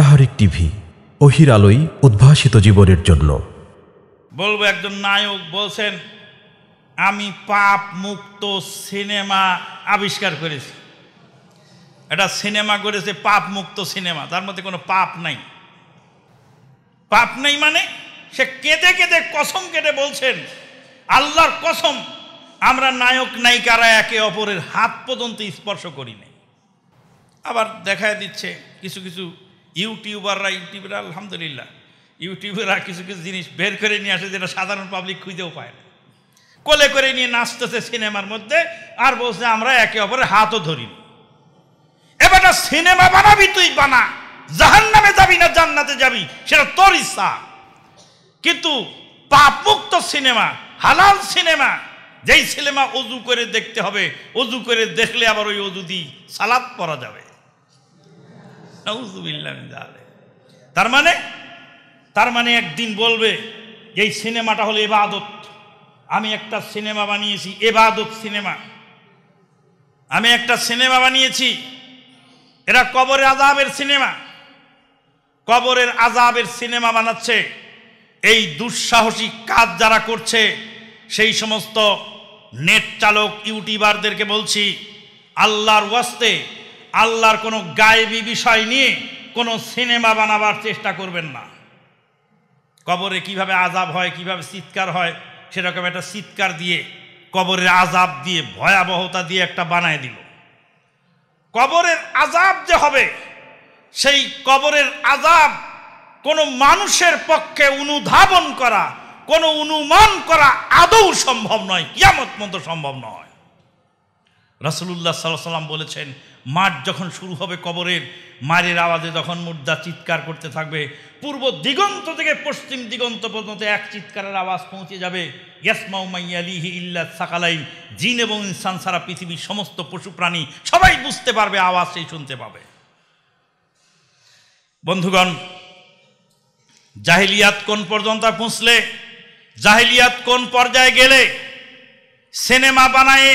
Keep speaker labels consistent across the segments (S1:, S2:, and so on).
S1: তাহারিক TV অহির আলোই উদ্ভাসিত জীবনের জন্য বলবো একজন নায়ক বলছেন আমি পাপ মুক্ত সিনেমা আবিষ্কার করেছি এটা সিনেমা করেছে পাপ মুক্ত সিনেমা তার মধ্যে কোনো পাপ নাই পাপ নেই মানে সে কেঁদে কেঁদে কসম কেটে বলছেন আল্লাহর কসম আমরা নায়ক নায়িকারা একে অপরের হাত পর্যন্ত স্পর্শ করি নাই আবার দেখায় দিচ্ছে কিছু কিছু ইউটিউবাররা ইউটিউবের আলহামদুলিল্লাহ ইউটিউবেরা কিছু কিছু জিনিস বের করে নিয়ে আসে যেটা সাধারণ পাবলিক খুঁজেও পায় না কোলে করে নিয়ে নাচতেছে সিনেমার মধ্যে আর বলছে আমরা একে অপরের হাতও ধরি এবার সিনেমা বানাবি তুই বানা জাহান নামে যাবি না জান্নাতে যাবি সেটা তোর ইচ্ছা কিন্তু পাপমুক্ত সিনেমা হালাল সিনেমা যেই সিনেমা অজু করে দেখতে হবে অজু করে দেখলে আবার ওই অজু দিই সালাদ পরা যাবে তার মানে তার মানে একদিন বলবে এই সিনেমাটা হলো এবাদত আমি একটা সিনেমা বানিয়েছি এবাদত সিনেমা আমি একটা সিনেমা বানিয়েছি এরা কবরের আজাবের সিনেমা কবরের আজাবের সিনেমা বানাচ্ছে এই দুঃসাহসিক কাজ যারা করছে সেই সমস্ত নেট চালক ইউটিউবারদেরকে বলছি আল্লাহর ওয়াস্তে আল্লাহর কোনো গায়েবি বিষয় নিয়ে কোনো সিনেমা বানাবার চেষ্টা করবেন না কবরে কিভাবে আজাব হয় কিভাবে চিৎকার হয় সেরকম একটা চিৎকার দিয়ে কবরের আজাব দিয়ে ভয়াবহতা দিয়ে একটা বানায় দিল কবরের আজাব যে হবে সেই কবরের আজাব কোনো মানুষের পক্ষে অনুধাবন করা কোনো অনুমান করা আদৌ সম্ভব নয় কিয়ামত মতো সম্ভব নয় রসুল্লাহ সাল্লাম বলেছেন মাঠ যখন শুরু হবে কবরের মায়ের আওয়াজে যখন মুর্দা চিৎকার করতে থাকবে পূর্ব দিগন্ত থেকে পশ্চিম দিগন্ত পর্যন্ত এক চিৎকারের আওয়াজ পৌঁছে যাবে ইয়াসমাউ ইল্লা সাকালাই জিন এবং ইনসান সারা পৃথিবীর সমস্ত পশু প্রাণী সবাই বুঝতে পারবে আওয়াজ সেই শুনতে পাবে বন্ধুগণ জাহেলিয়াত কোন পর্যন্ত পৌঁছলে জাহেলিয়াত কোন পর্যায়ে গেলে সিনেমা বানায়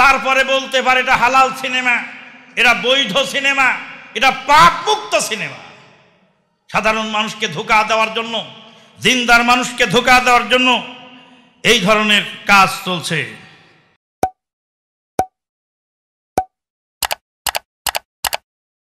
S1: তারপরে বলতে পারে এটা হালাল সিনেমা এরা বৈধ সিনেমা এটা পাপমুক্ত সিনেমা সাধারণ মানুষকে ধোকা দেওয়ার জন্য জিন্দার মানুষকে ধোকা দেওয়ার জন্য এই ধরনের কাজ চলছে